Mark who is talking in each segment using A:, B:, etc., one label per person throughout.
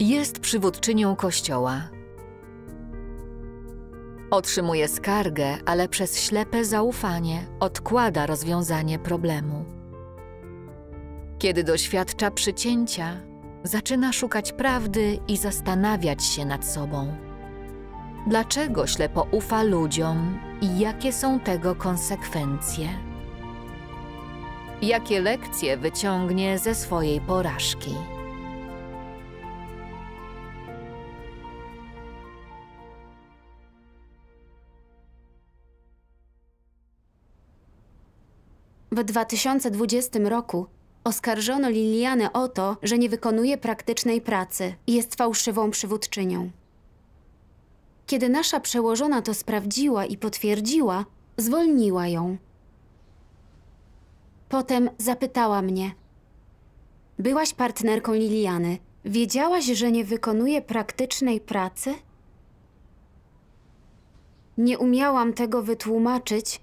A: Jest przywódczynią kościoła. Otrzymuje skargę, ale przez
B: ślepe zaufanie odkłada rozwiązanie problemu. Kiedy doświadcza przycięcia, zaczyna szukać prawdy i zastanawiać się nad sobą. Dlaczego ślepo ufa ludziom i jakie są tego konsekwencje? Jakie lekcje wyciągnie ze swojej porażki? W 2020 roku oskarżono Lilianę o to, że nie wykonuje praktycznej pracy i jest fałszywą przywódczynią. Kiedy nasza przełożona to sprawdziła i potwierdziła, zwolniła ją. Potem zapytała mnie: Byłaś partnerką Liliany. Wiedziałaś, że nie wykonuje praktycznej pracy? Nie umiałam tego wytłumaczyć,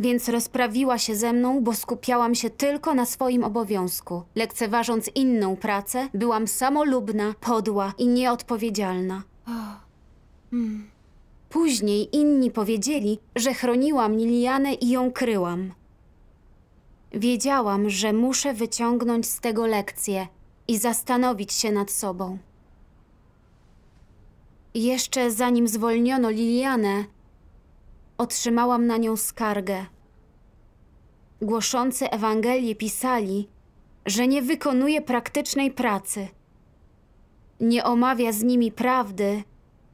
B: więc rozprawiła się ze mną, bo skupiałam się tylko na swoim obowiązku. Lekceważąc inną pracę, byłam samolubna, podła i nieodpowiedzialna. Mm. Później inni powiedzieli, że chroniłam Lilianę i ją kryłam. Wiedziałam, że muszę wyciągnąć z tego lekcję i zastanowić się nad sobą. Jeszcze zanim zwolniono Lilianę, otrzymałam na nią skargę. Głoszący Ewangelię pisali, że nie wykonuje praktycznej pracy. Nie omawia z nimi prawdy,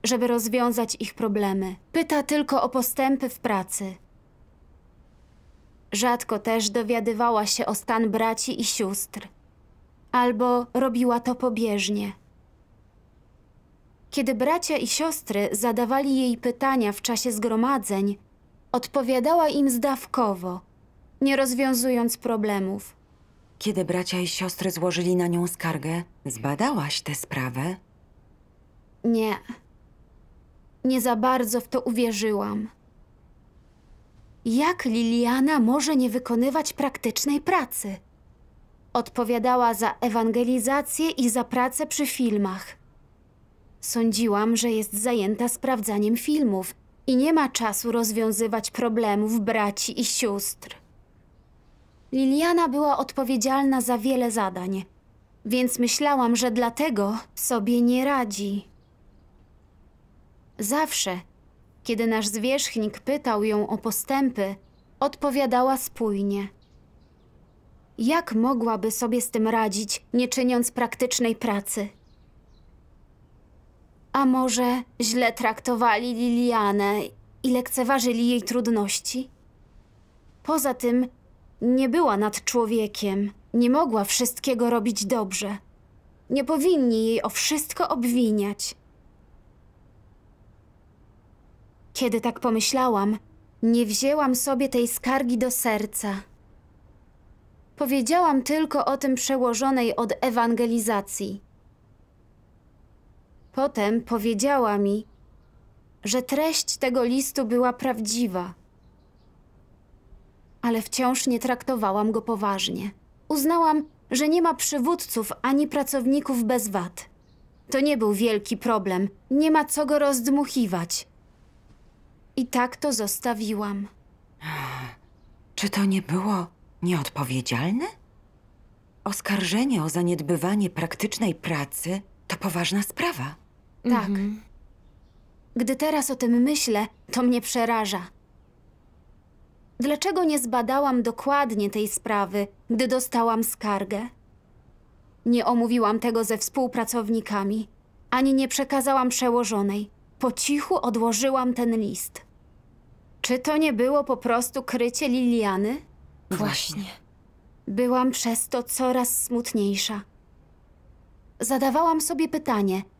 B: żeby rozwiązać ich problemy. Pyta tylko o postępy w pracy. Rzadko też dowiadywała się o stan braci i sióstr, albo robiła to pobieżnie. Kiedy bracia i siostry zadawali jej pytania w czasie zgromadzeń, odpowiadała im zdawkowo, nie rozwiązując problemów. Kiedy bracia i siostry złożyli na nią skargę, zbadałaś tę sprawę? Nie. Nie za bardzo w to uwierzyłam. Jak Liliana może nie wykonywać praktycznej pracy? Odpowiadała za ewangelizację i za pracę przy filmach. Sądziłam, że jest zajęta sprawdzaniem filmów i nie ma czasu rozwiązywać problemów braci i sióstr. Liliana była odpowiedzialna za wiele zadań, więc myślałam, że dlatego sobie nie radzi. Zawsze, kiedy nasz zwierzchnik pytał ją o postępy, odpowiadała spójnie. Jak mogłaby sobie z tym radzić, nie czyniąc praktycznej pracy? A może źle traktowali Lilianę i lekceważyli jej trudności? Poza tym nie była nad człowiekiem, nie mogła wszystkiego robić dobrze. Nie powinni jej o wszystko obwiniać. Kiedy tak pomyślałam, nie wzięłam sobie tej skargi do serca. Powiedziałam tylko o tym przełożonej od ewangelizacji. Potem powiedziała mi, że treść tego listu była prawdziwa. Ale wciąż nie traktowałam go poważnie. Uznałam, że nie ma przywódców ani pracowników bez wad. To nie był wielki problem, nie ma co go rozdmuchiwać. I tak to zostawiłam. Czy to nie było nieodpowiedzialne? Oskarżenie o zaniedbywanie praktycznej pracy to poważna sprawa. Tak. Mhm. Gdy teraz o tym myślę, to mnie przeraża. Dlaczego nie zbadałam dokładnie tej sprawy, gdy dostałam skargę? Nie omówiłam tego ze współpracownikami, ani nie przekazałam przełożonej. Po cichu odłożyłam ten list. Czy to nie było po prostu krycie Liliany? Właśnie. Byłam przez to coraz smutniejsza. Zadawałam sobie pytanie –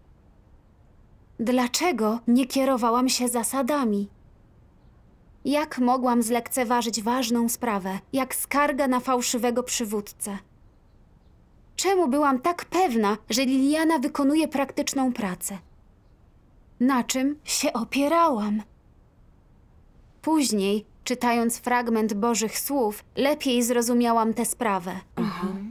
B: Dlaczego nie kierowałam się zasadami? Jak mogłam zlekceważyć ważną sprawę, jak skarga na fałszywego przywódcę? Czemu byłam tak pewna, że Liliana wykonuje praktyczną pracę? Na czym się opierałam? Później, czytając fragment Bożych Słów, lepiej zrozumiałam tę sprawę. Aha. Mhm.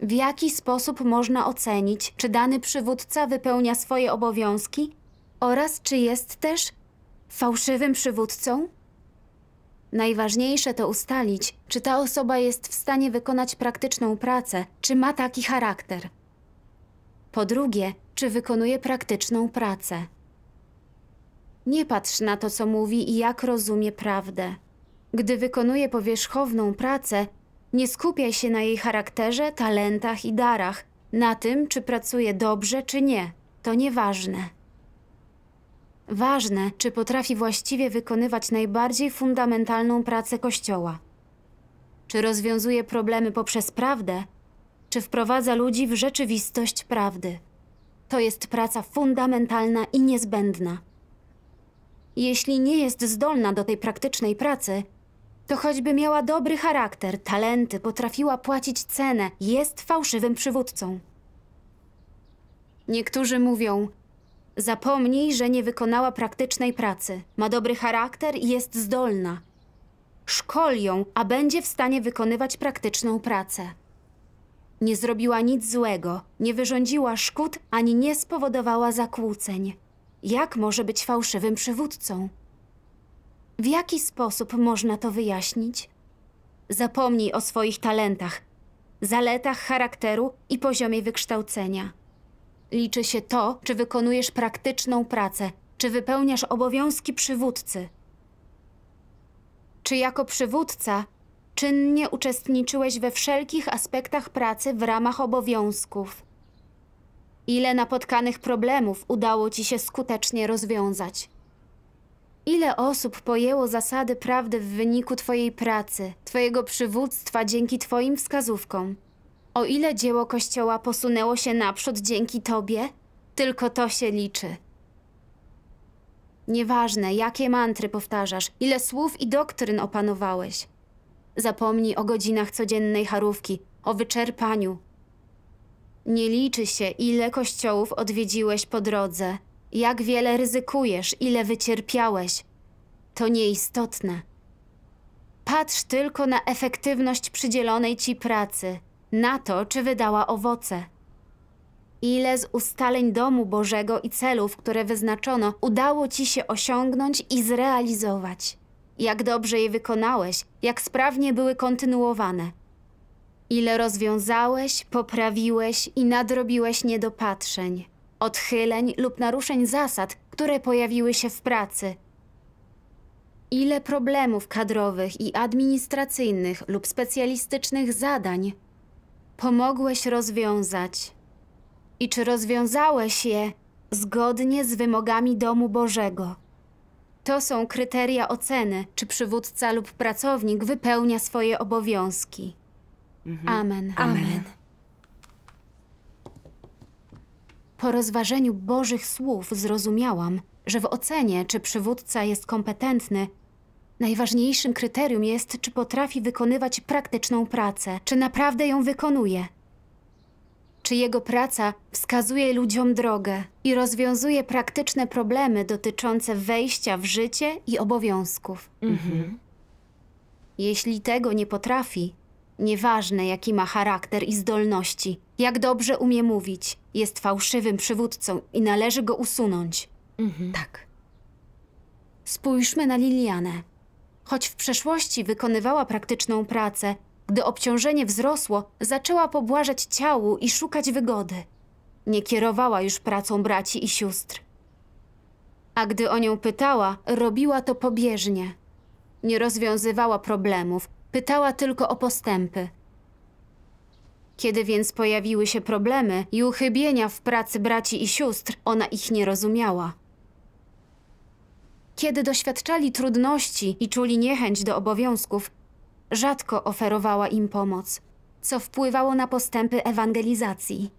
B: W jaki sposób można ocenić, czy dany przywódca wypełnia swoje obowiązki oraz czy jest też fałszywym przywódcą? Najważniejsze to ustalić, czy ta osoba jest w stanie wykonać praktyczną pracę, czy ma taki charakter. Po drugie, czy wykonuje praktyczną pracę. Nie patrz na to, co mówi i jak rozumie prawdę. Gdy wykonuje powierzchowną pracę, nie skupiaj się na jej charakterze, talentach i darach, na tym, czy pracuje dobrze, czy nie. To nieważne. Ważne, czy potrafi właściwie wykonywać najbardziej fundamentalną pracę Kościoła. Czy rozwiązuje problemy poprzez prawdę, czy wprowadza ludzi w rzeczywistość prawdy. To jest praca fundamentalna i niezbędna. Jeśli nie jest zdolna do tej praktycznej pracy, to choćby miała dobry charakter, talenty, potrafiła płacić cenę, jest fałszywym przywódcą. Niektórzy mówią, zapomnij, że nie wykonała praktycznej pracy. Ma dobry charakter i jest zdolna. Szkol ją, a będzie w stanie wykonywać praktyczną pracę. Nie zrobiła nic złego, nie wyrządziła szkód ani nie spowodowała zakłóceń. Jak może być fałszywym przywódcą? W jaki sposób można to wyjaśnić? Zapomnij o swoich talentach, zaletach charakteru i poziomie wykształcenia. Liczy się to, czy wykonujesz praktyczną pracę, czy wypełniasz obowiązki przywódcy. Czy jako przywódca czynnie uczestniczyłeś we wszelkich aspektach pracy w ramach obowiązków? Ile napotkanych problemów udało ci się skutecznie rozwiązać? Ile osób pojęło zasady prawdy w wyniku Twojej pracy, Twojego przywództwa dzięki Twoim wskazówkom? O ile dzieło Kościoła posunęło się naprzód dzięki Tobie? Tylko to się liczy. Nieważne, jakie mantry powtarzasz, ile słów i doktryn opanowałeś. Zapomnij o godzinach codziennej harówki, o wyczerpaniu. Nie liczy się, ile kościołów odwiedziłeś po drodze, jak wiele ryzykujesz, ile wycierpiałeś, to nieistotne. Patrz tylko na efektywność przydzielonej ci pracy, na to, czy wydała owoce. Ile z ustaleń domu Bożego i celów, które wyznaczono, udało ci się osiągnąć i zrealizować? Jak dobrze je wykonałeś, jak sprawnie były kontynuowane? Ile rozwiązałeś, poprawiłeś i nadrobiłeś niedopatrzeń? odchyleń lub naruszeń zasad, które pojawiły się w pracy. Ile problemów kadrowych i administracyjnych lub specjalistycznych zadań pomogłeś rozwiązać? I czy rozwiązałeś je zgodnie z wymogami domu Bożego? To są kryteria oceny, czy przywódca lub pracownik wypełnia swoje obowiązki. Mhm. Amen. Amen. Amen. Po rozważeniu Bożych słów zrozumiałam, że w ocenie, czy przywódca jest kompetentny, najważniejszym kryterium jest, czy potrafi wykonywać praktyczną pracę, czy naprawdę ją wykonuje. Czy jego praca wskazuje ludziom drogę i rozwiązuje praktyczne problemy dotyczące wejścia w życie i obowiązków. Mhm. Jeśli tego nie potrafi, Nieważne, jaki ma charakter i zdolności, jak dobrze umie mówić, jest fałszywym przywódcą i należy go usunąć. Mhm. Tak. Spójrzmy na Lilianę. Choć w przeszłości wykonywała praktyczną pracę, gdy obciążenie wzrosło, zaczęła pobłażać ciału i szukać wygody. Nie kierowała już pracą braci i sióstr. A gdy o nią pytała, robiła to pobieżnie. Nie rozwiązywała problemów, Pytała tylko o postępy. Kiedy więc pojawiły się problemy i uchybienia w pracy braci i sióstr, ona ich nie rozumiała. Kiedy doświadczali trudności i czuli niechęć do obowiązków, rzadko oferowała im pomoc, co wpływało na postępy ewangelizacji.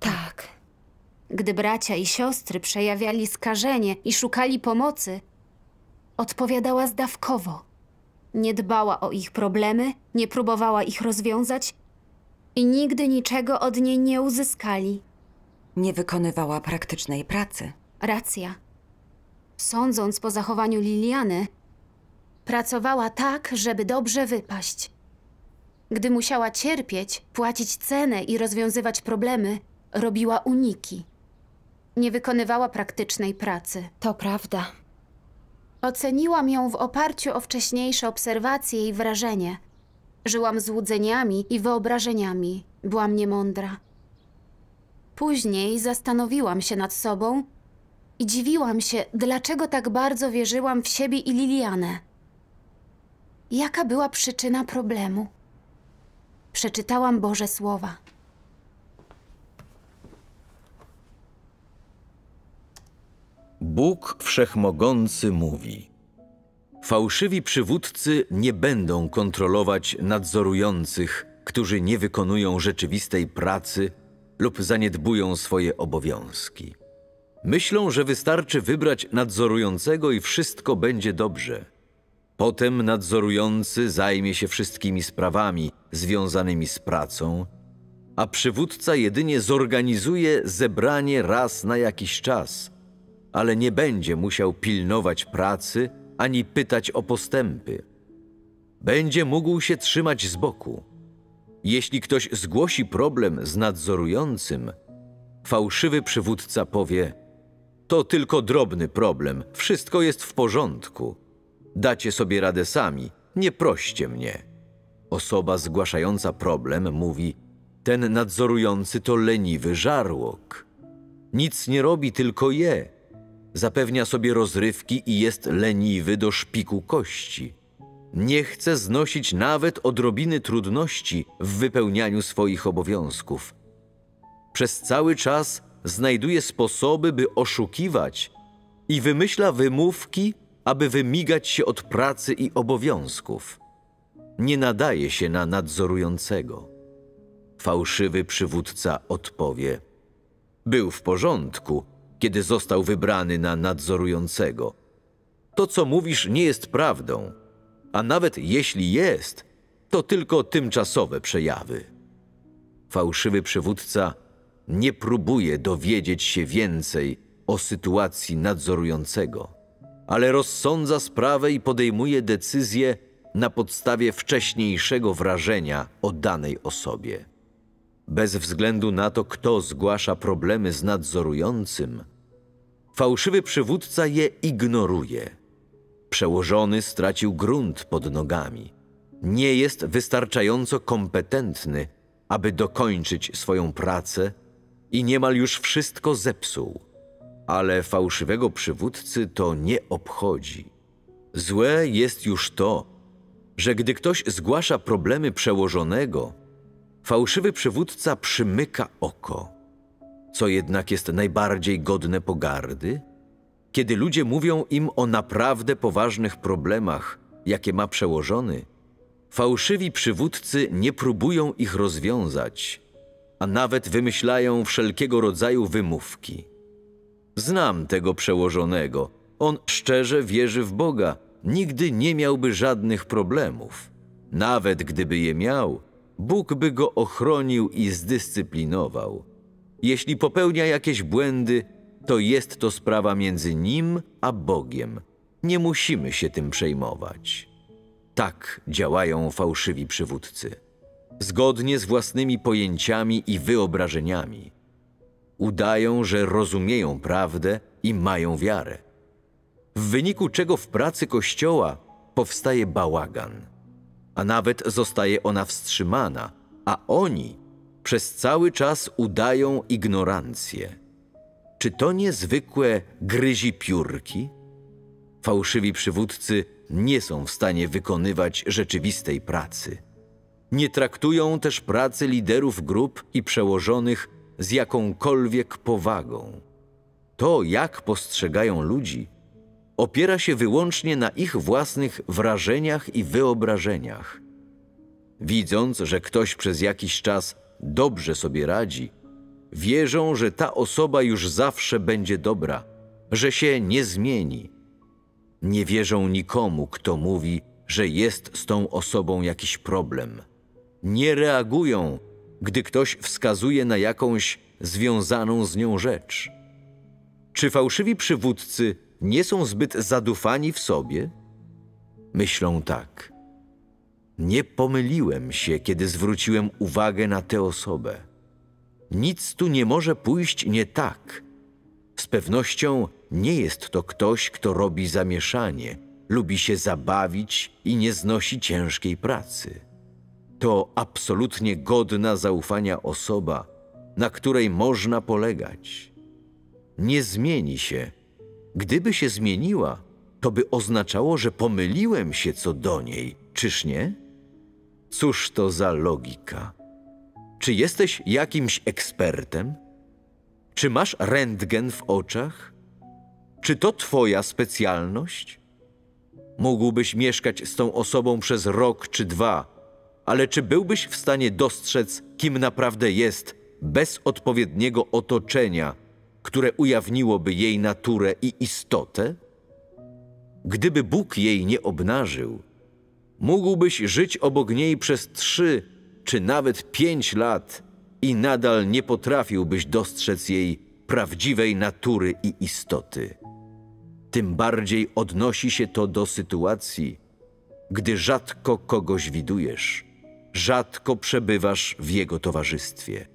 B: Tak. Gdy bracia i siostry przejawiali skażenie i szukali pomocy, odpowiadała zdawkowo. Nie dbała o ich problemy, nie próbowała ich rozwiązać i nigdy niczego od niej nie uzyskali. Nie wykonywała praktycznej pracy. Racja. Sądząc po zachowaniu Liliany, pracowała tak, żeby dobrze wypaść. Gdy musiała cierpieć, płacić cenę i rozwiązywać problemy, robiła uniki. Nie wykonywała praktycznej pracy. To prawda. Oceniłam ją w oparciu o wcześniejsze obserwacje i wrażenie. Żyłam złudzeniami i wyobrażeniami. Byłam niemądra. Później zastanowiłam się nad sobą i dziwiłam się, dlaczego tak bardzo wierzyłam w siebie i Lilianę. Jaka była przyczyna problemu? Przeczytałam Boże Słowa.
A: Bóg Wszechmogący mówi: Fałszywi przywódcy nie będą kontrolować nadzorujących, którzy nie wykonują rzeczywistej pracy lub zaniedbują swoje obowiązki. Myślą, że wystarczy wybrać nadzorującego i wszystko będzie dobrze. Potem nadzorujący zajmie się wszystkimi sprawami związanymi z pracą, a przywódca jedynie zorganizuje zebranie raz na jakiś czas – ale nie będzie musiał pilnować pracy ani pytać o postępy. Będzie mógł się trzymać z boku. Jeśli ktoś zgłosi problem z nadzorującym, fałszywy przywódca powie: To tylko drobny problem, wszystko jest w porządku. Dacie sobie radę sami, nie proście mnie. Osoba zgłaszająca problem mówi: Ten nadzorujący to leniwy żarłok. Nic nie robi, tylko je Zapewnia sobie rozrywki i jest leniwy do szpiku kości. Nie chce znosić nawet odrobiny trudności w wypełnianiu swoich obowiązków. Przez cały czas znajduje sposoby, by oszukiwać i wymyśla wymówki, aby wymigać się od pracy i obowiązków. Nie nadaje się na nadzorującego. Fałszywy przywódca odpowie: Był w porządku, kiedy został wybrany na nadzorującego. To, co mówisz, nie jest prawdą, a nawet jeśli jest, to tylko tymczasowe przejawy. Fałszywy przywódca nie próbuje dowiedzieć się więcej o sytuacji nadzorującego, ale rozsądza sprawę i podejmuje decyzję na podstawie wcześniejszego wrażenia o danej osobie bez względu na to, kto zgłasza problemy z nadzorującym, fałszywy przywódca je ignoruje. Przełożony stracił grunt pod nogami. Nie jest wystarczająco kompetentny, aby dokończyć swoją pracę i niemal już wszystko zepsuł. Ale fałszywego przywódcy to nie obchodzi. Złe jest już to, że gdy ktoś zgłasza problemy przełożonego, fałszywy przywódca przymyka oko. Co jednak jest najbardziej godne pogardy? Kiedy ludzie mówią im o naprawdę poważnych problemach, jakie ma przełożony, fałszywi przywódcy nie próbują ich rozwiązać, a nawet wymyślają wszelkiego rodzaju wymówki. Znam tego przełożonego. On szczerze wierzy w Boga, nigdy nie miałby żadnych problemów. Nawet gdyby je miał, Bóg by go ochronił i zdyscyplinował. Jeśli popełnia jakieś błędy, to jest to sprawa między nim a Bogiem. Nie musimy się tym przejmować. Tak działają fałszywi przywódcy. Zgodnie z własnymi pojęciami i wyobrażeniami. Udają, że rozumieją prawdę i mają wiarę. W wyniku czego w pracy Kościoła powstaje bałagan a nawet zostaje ona wstrzymana, a oni przez cały czas udają ignorancję. Czy to niezwykłe gryzi piórki? Fałszywi przywódcy nie są w stanie wykonywać rzeczywistej pracy. Nie traktują też pracy liderów grup i przełożonych z jakąkolwiek powagą. To, jak postrzegają ludzi, opiera się wyłącznie na ich własnych wrażeniach i wyobrażeniach. Widząc, że ktoś przez jakiś czas dobrze sobie radzi, wierzą, że ta osoba już zawsze będzie dobra, że się nie zmieni. Nie wierzą nikomu, kto mówi, że jest z tą osobą jakiś problem. Nie reagują, gdy ktoś wskazuje na jakąś związaną z nią rzecz. Czy fałszywi przywódcy nie są zbyt zadufani w sobie, myślą tak. Nie pomyliłem się, kiedy zwróciłem uwagę na tę osobę. Nic tu nie może pójść nie tak. Z pewnością nie jest to ktoś, kto robi zamieszanie, lubi się zabawić i nie znosi ciężkiej pracy. To absolutnie godna zaufania osoba, na której można polegać. Nie zmieni się, Gdyby się zmieniła, to by oznaczało, że pomyliłem się co do niej, czyż nie? Cóż to za logika? Czy jesteś jakimś ekspertem? Czy masz rentgen w oczach? Czy to twoja specjalność? Mógłbyś mieszkać z tą osobą przez rok czy dwa, ale czy byłbyś w stanie dostrzec, kim naprawdę jest, bez odpowiedniego otoczenia – które ujawniłoby jej naturę i istotę? Gdyby Bóg jej nie obnażył, mógłbyś żyć obok niej przez trzy czy nawet pięć lat i nadal nie potrafiłbyś dostrzec jej prawdziwej natury i istoty. Tym bardziej odnosi się to do sytuacji, gdy rzadko kogoś widujesz, rzadko przebywasz w jego towarzystwie.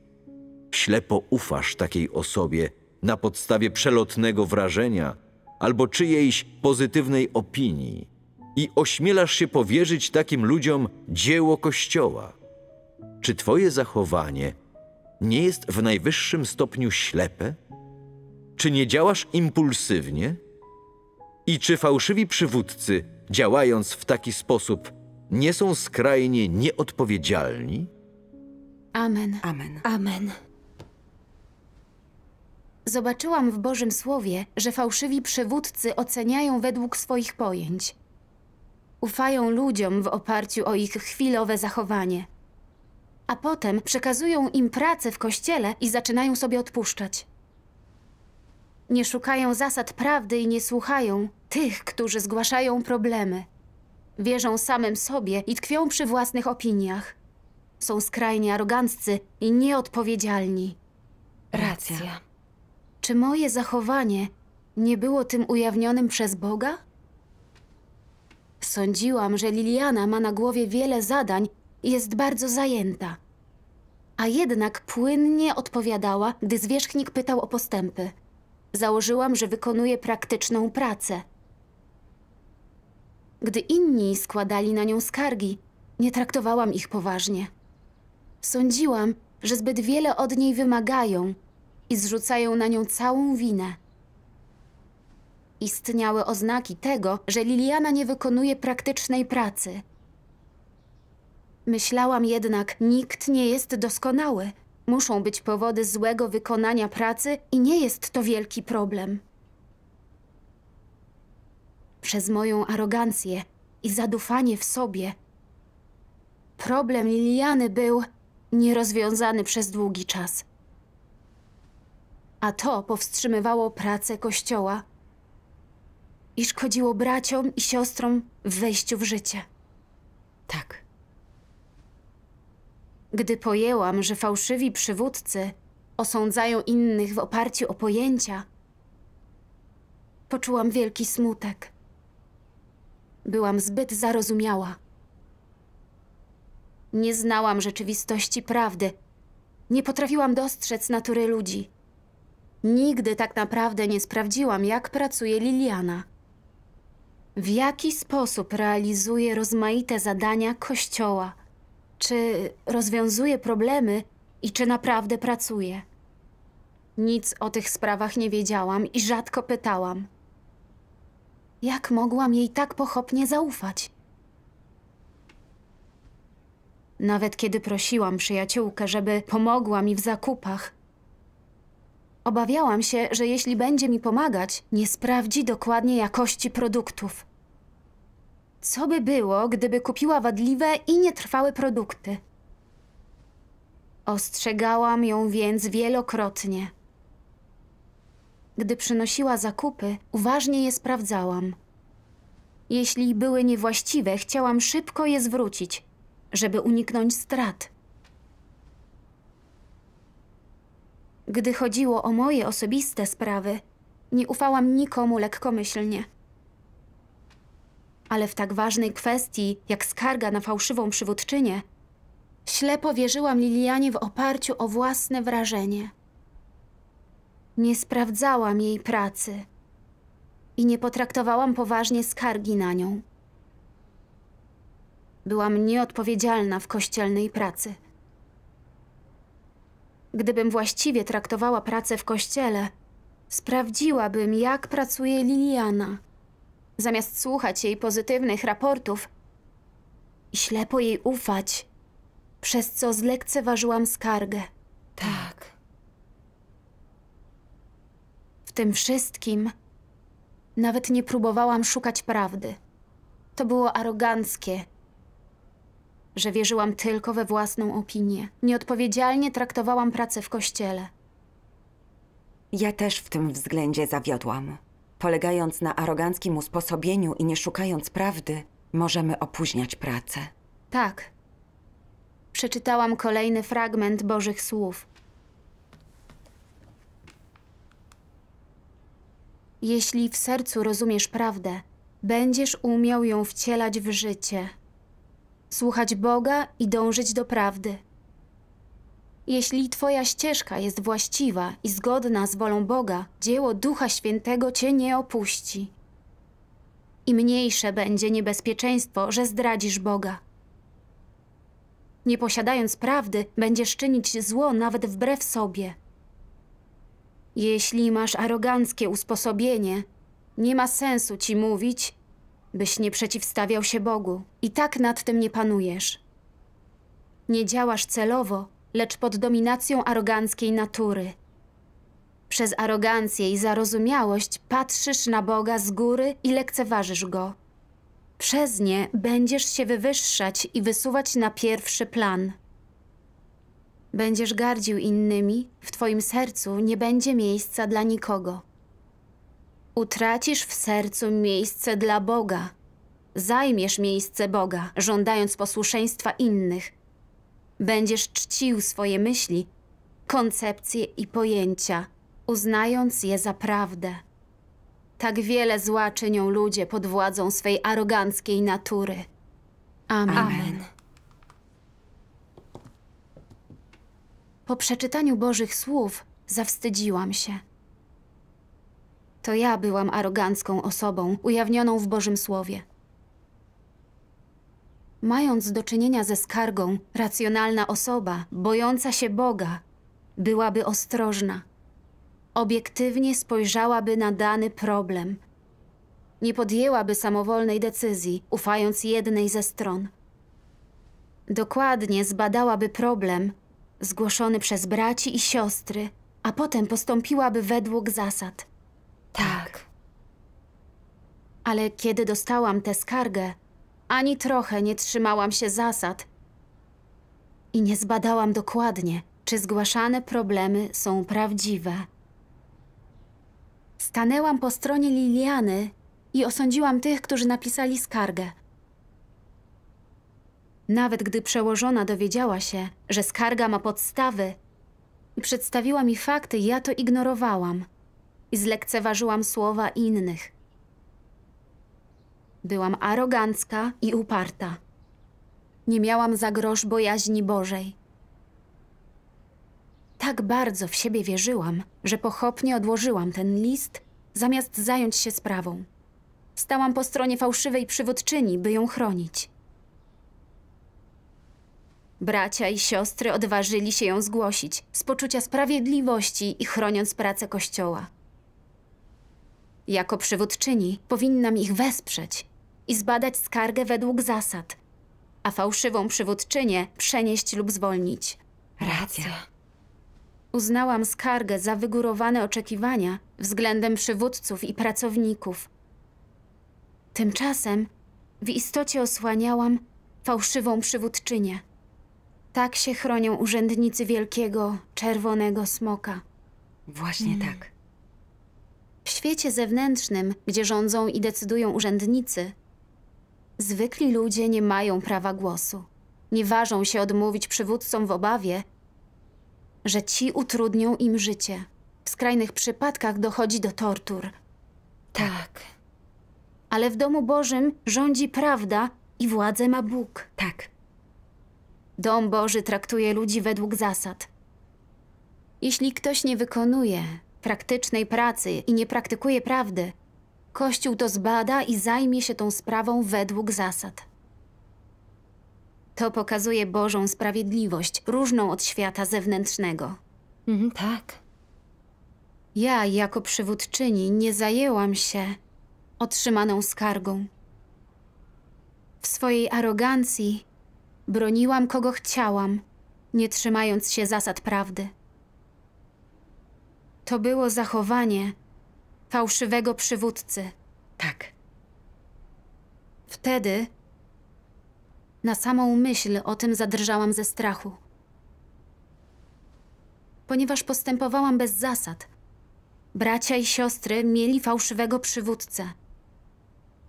A: Ślepo ufasz takiej osobie, na podstawie przelotnego wrażenia albo czyjejś pozytywnej opinii i ośmielasz się powierzyć takim ludziom dzieło Kościoła? Czy Twoje zachowanie nie jest w najwyższym stopniu ślepe? Czy nie działasz impulsywnie? I czy fałszywi przywódcy, działając w taki sposób, nie są skrajnie nieodpowiedzialni?
B: Amen. Amen. Amen. Zobaczyłam w Bożym Słowie, że fałszywi przywódcy oceniają według swoich pojęć. Ufają ludziom w oparciu o ich chwilowe zachowanie. A potem przekazują im pracę w kościele i zaczynają sobie odpuszczać. Nie szukają zasad prawdy i nie słuchają tych, którzy zgłaszają problemy. Wierzą samym sobie i tkwią przy własnych opiniach. Są skrajnie aroganccy i nieodpowiedzialni.
A: Racja.
B: Czy moje zachowanie nie było tym ujawnionym przez Boga? Sądziłam, że Liliana ma na głowie wiele zadań i jest bardzo zajęta. A jednak płynnie odpowiadała, gdy zwierzchnik pytał o postępy. Założyłam, że wykonuje praktyczną pracę. Gdy inni składali na nią skargi, nie traktowałam ich poważnie. Sądziłam, że zbyt wiele od niej wymagają i zrzucają na nią całą winę. Istniały oznaki tego, że Liliana nie wykonuje praktycznej pracy. Myślałam jednak, nikt nie jest doskonały. Muszą być powody złego wykonania pracy i nie jest to wielki problem. Przez moją arogancję i zadufanie w sobie problem Liliany był nierozwiązany przez długi czas a to powstrzymywało pracę kościoła i szkodziło braciom i siostrom w wejściu w życie. Tak. Gdy pojęłam, że fałszywi przywódcy osądzają innych w oparciu o pojęcia, poczułam wielki smutek. Byłam zbyt zarozumiała. Nie znałam rzeczywistości prawdy. Nie potrafiłam dostrzec natury ludzi. Nigdy tak naprawdę nie sprawdziłam, jak pracuje Liliana. W jaki sposób realizuje rozmaite zadania kościoła? Czy rozwiązuje problemy i czy naprawdę pracuje? Nic o tych sprawach nie wiedziałam i rzadko pytałam. Jak mogłam jej tak pochopnie zaufać? Nawet kiedy prosiłam przyjaciółkę, żeby pomogła mi w zakupach, Obawiałam się, że jeśli będzie mi pomagać, nie sprawdzi dokładnie jakości produktów. Co by było, gdyby kupiła wadliwe i nietrwałe produkty? Ostrzegałam ją więc wielokrotnie. Gdy przynosiła zakupy, uważnie je sprawdzałam. Jeśli były niewłaściwe, chciałam szybko je zwrócić, żeby uniknąć strat. Gdy chodziło o moje osobiste sprawy, nie ufałam nikomu lekkomyślnie. Ale w tak ważnej kwestii, jak skarga na fałszywą przywódczynię, ślepo wierzyłam Lilianie w oparciu o własne wrażenie. Nie sprawdzałam jej pracy i nie potraktowałam poważnie skargi na nią. Byłam nieodpowiedzialna w kościelnej pracy. Gdybym właściwie traktowała pracę w kościele, sprawdziłabym, jak pracuje Liliana. Zamiast słuchać jej pozytywnych raportów i ślepo jej ufać, przez co zlekceważyłam skargę. Tak. W tym wszystkim nawet nie próbowałam szukać prawdy. To było aroganckie że wierzyłam tylko we własną opinię. Nieodpowiedzialnie traktowałam pracę w kościele. Ja też w tym względzie zawiodłam. Polegając na aroganckim usposobieniu i nie szukając prawdy, możemy opóźniać pracę. Tak. Przeczytałam kolejny fragment Bożych Słów. Jeśli w sercu rozumiesz prawdę, będziesz umiał ją wcielać w życie słuchać Boga i dążyć do prawdy. Jeśli Twoja ścieżka jest właściwa i zgodna z wolą Boga, dzieło Ducha Świętego Cię nie opuści. I mniejsze będzie niebezpieczeństwo, że zdradzisz Boga. Nie posiadając prawdy, będziesz czynić zło nawet wbrew sobie. Jeśli masz aroganckie usposobienie, nie ma sensu ci mówić, byś nie przeciwstawiał się Bogu. I tak nad tym nie panujesz. Nie działasz celowo, lecz pod dominacją aroganckiej natury. Przez arogancję i zarozumiałość patrzysz na Boga z góry i lekceważysz Go. Przez nie będziesz się wywyższać i wysuwać na pierwszy plan. Będziesz gardził innymi, w twoim sercu nie będzie miejsca dla nikogo. Utracisz w sercu miejsce dla Boga. Zajmiesz miejsce Boga, żądając posłuszeństwa innych. Będziesz czcił swoje myśli, koncepcje i pojęcia, uznając je za prawdę. Tak wiele zła czynią ludzie pod władzą swej aroganckiej natury. Amen. Amen. Po przeczytaniu Bożych słów zawstydziłam się. To ja byłam arogancką osobą, ujawnioną w Bożym Słowie. Mając do czynienia ze skargą, racjonalna osoba, bojąca się Boga, byłaby ostrożna. Obiektywnie spojrzałaby na dany problem. Nie podjęłaby samowolnej decyzji, ufając jednej ze stron. Dokładnie zbadałaby problem zgłoszony przez braci i siostry, a potem postąpiłaby według zasad – tak. Ale kiedy dostałam tę skargę, ani trochę nie trzymałam się zasad i nie zbadałam dokładnie, czy zgłaszane problemy są prawdziwe. Stanęłam po stronie Liliany i osądziłam tych, którzy napisali skargę. Nawet gdy przełożona dowiedziała się, że skarga ma podstawy i przedstawiła mi fakty, ja to ignorowałam i zlekceważyłam słowa innych. Byłam arogancka i uparta. Nie miałam za grosz bojaźni Bożej. Tak bardzo w siebie wierzyłam, że pochopnie odłożyłam ten list, zamiast zająć się sprawą. Stałam po stronie fałszywej przywódczyni, by ją chronić. Bracia i siostry odważyli się ją zgłosić z poczucia sprawiedliwości i chroniąc pracę kościoła. Jako przywódczyni powinnam ich wesprzeć i zbadać skargę według zasad, a fałszywą przywódczynię przenieść lub zwolnić. Racja. Uznałam skargę za wygórowane oczekiwania względem przywódców i pracowników. Tymczasem w istocie osłaniałam fałszywą przywódczynię. Tak się chronią urzędnicy wielkiego, czerwonego smoka. Właśnie mm. tak świecie zewnętrznym, gdzie rządzą i decydują urzędnicy, zwykli ludzie nie mają prawa głosu. Nie ważą się odmówić przywódcom w obawie, że ci utrudnią im życie. W skrajnych przypadkach dochodzi do tortur. Tak. Ale w domu Bożym rządzi prawda i władzę ma Bóg. Tak. Dom Boży traktuje ludzi według zasad. Jeśli ktoś nie wykonuje praktycznej pracy i nie praktykuje prawdy. Kościół to zbada i zajmie się tą sprawą według zasad. To pokazuje Bożą sprawiedliwość, różną od świata zewnętrznego. Mm, tak. Ja, jako przywódczyni, nie zajęłam się otrzymaną skargą. W swojej arogancji broniłam kogo chciałam, nie trzymając się zasad prawdy. To było zachowanie fałszywego przywódcy. Tak. Wtedy na samą myśl o tym zadrżałam ze strachu. Ponieważ postępowałam bez zasad, bracia i siostry mieli fałszywego przywódcę.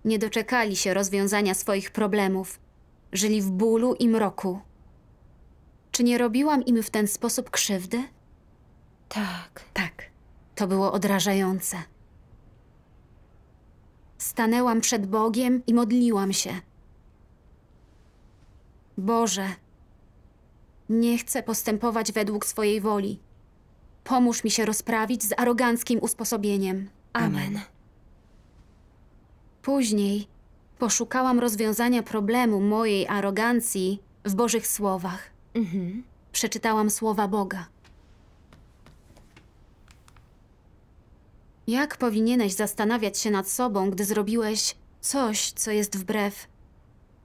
B: Nie doczekali się rozwiązania swoich problemów, żyli w bólu i mroku. Czy nie robiłam im w ten sposób krzywdy? Tak. Tak. To było odrażające. Stanęłam przed Bogiem i modliłam się. Boże, nie chcę postępować według swojej woli. Pomóż mi się rozprawić z aroganckim usposobieniem. Amen. Później poszukałam rozwiązania problemu mojej arogancji w Bożych słowach. Mhm. Przeczytałam słowa Boga. Jak powinieneś zastanawiać się nad sobą, gdy zrobiłeś coś, co jest wbrew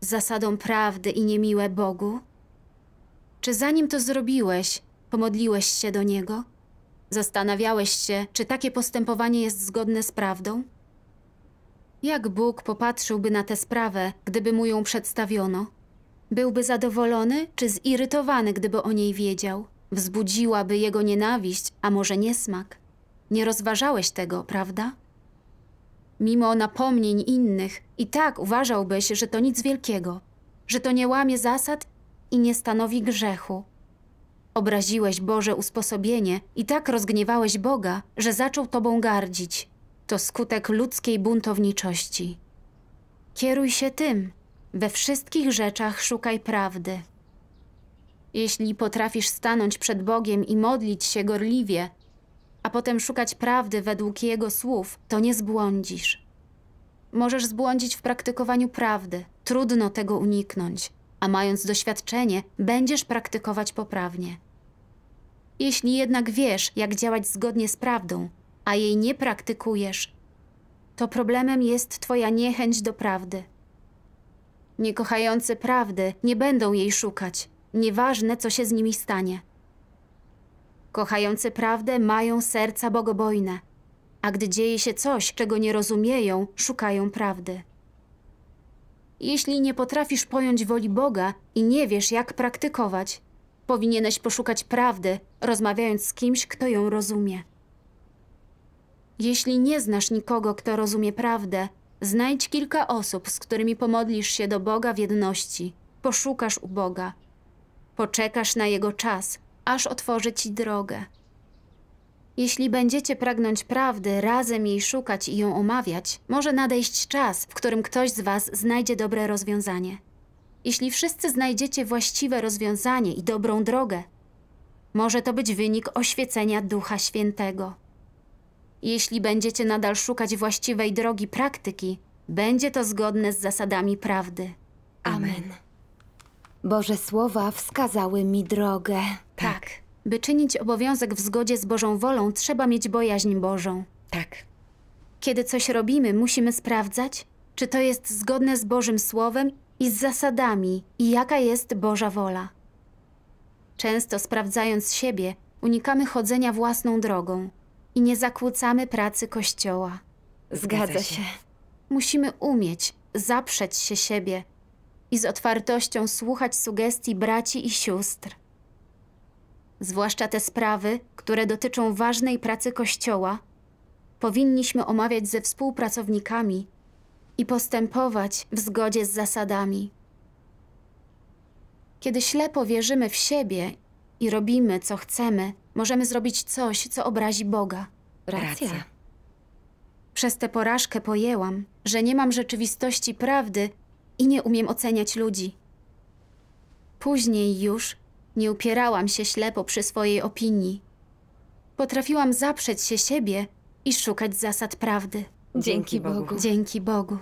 B: zasadom prawdy i niemiłe Bogu? Czy zanim to zrobiłeś, pomodliłeś się do Niego? Zastanawiałeś się, czy takie postępowanie jest zgodne z prawdą? Jak Bóg popatrzyłby na tę sprawę, gdyby mu ją przedstawiono? Byłby zadowolony czy zirytowany, gdyby o niej wiedział? Wzbudziłaby jego nienawiść, a może niesmak? Nie rozważałeś tego, prawda? Mimo napomnień innych, i tak uważałbyś, że to nic wielkiego, że to nie łamie zasad i nie stanowi grzechu. Obraziłeś Boże usposobienie i tak rozgniewałeś Boga, że zaczął Tobą gardzić. To skutek ludzkiej buntowniczości. Kieruj się tym. We wszystkich rzeczach szukaj prawdy. Jeśli potrafisz stanąć przed Bogiem i modlić się gorliwie, a potem szukać prawdy według jego słów, to nie zbłądzisz. Możesz zbłądzić w praktykowaniu prawdy, trudno tego uniknąć, a mając doświadczenie, będziesz praktykować poprawnie. Jeśli jednak wiesz, jak działać zgodnie z prawdą, a jej nie praktykujesz, to problemem jest Twoja niechęć do prawdy. Niekochające prawdy nie będą jej szukać, nieważne co się z nimi stanie. Kochający prawdę mają serca bogobojne, a gdy dzieje się coś, czego nie rozumieją, szukają prawdy. Jeśli nie potrafisz pojąć woli Boga i nie wiesz, jak praktykować, powinieneś poszukać prawdy, rozmawiając z kimś, kto ją rozumie. Jeśli nie znasz nikogo, kto rozumie prawdę, znajdź kilka osób, z którymi pomodlisz się do Boga w jedności, poszukasz u Boga, poczekasz na Jego czas – aż otworzy ci drogę. Jeśli będziecie pragnąć prawdy, razem jej szukać i ją omawiać, może nadejść czas, w którym ktoś z Was znajdzie dobre rozwiązanie. Jeśli wszyscy znajdziecie właściwe rozwiązanie i dobrą drogę, może to być wynik oświecenia Ducha Świętego. Jeśli będziecie nadal szukać właściwej drogi praktyki, będzie to zgodne z zasadami prawdy. Amen. Boże słowa wskazały mi drogę. Tak. By czynić obowiązek w zgodzie z Bożą wolą, trzeba mieć bojaźń Bożą. Tak. Kiedy coś robimy, musimy sprawdzać, czy to jest zgodne z Bożym Słowem i z zasadami, i jaka jest Boża wola. Często sprawdzając siebie, unikamy chodzenia własną drogą i nie zakłócamy pracy Kościoła.
A: Zgadza, Zgadza się.
B: Musimy umieć zaprzeć się siebie, i z otwartością słuchać sugestii braci i sióstr. Zwłaszcza te sprawy, które dotyczą ważnej pracy Kościoła, powinniśmy omawiać ze współpracownikami i postępować w zgodzie z zasadami. Kiedy ślepo wierzymy w siebie i robimy, co chcemy, możemy zrobić coś, co obrazi Boga. Racja. Przez tę porażkę pojęłam, że nie mam rzeczywistości prawdy i nie umiem oceniać ludzi. Później już nie upierałam się ślepo przy swojej opinii. Potrafiłam zaprzeć się siebie i szukać zasad prawdy. Dzięki Bogu. Dzięki Bogu.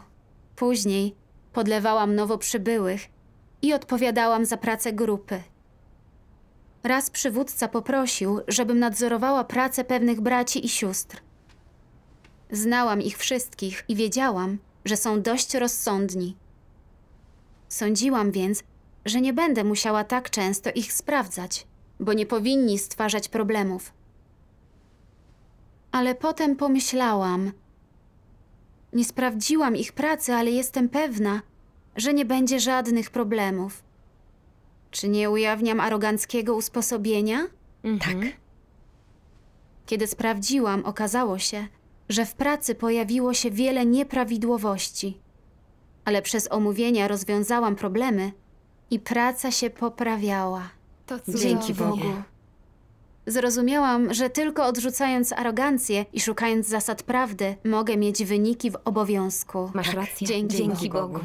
B: Później podlewałam nowo przybyłych i odpowiadałam za pracę grupy. Raz przywódca poprosił, żebym nadzorowała pracę pewnych braci i sióstr. Znałam ich wszystkich i wiedziałam, że są dość rozsądni. Sądziłam więc, że nie będę musiała tak często ich sprawdzać, bo nie powinni stwarzać problemów. Ale potem pomyślałam. Nie sprawdziłam ich pracy, ale jestem pewna, że nie będzie żadnych problemów. Czy nie ujawniam aroganckiego usposobienia? Mhm. Tak. Kiedy sprawdziłam, okazało się, że w pracy pojawiło się wiele nieprawidłowości ale przez omówienia rozwiązałam problemy i praca się poprawiała. To cudownie. Dzięki Bogu. Zrozumiałam, że tylko odrzucając arogancję i szukając zasad prawdy, mogę mieć wyniki w obowiązku. Masz tak. rację. Dzięki, Dzięki Bogu. Bogu.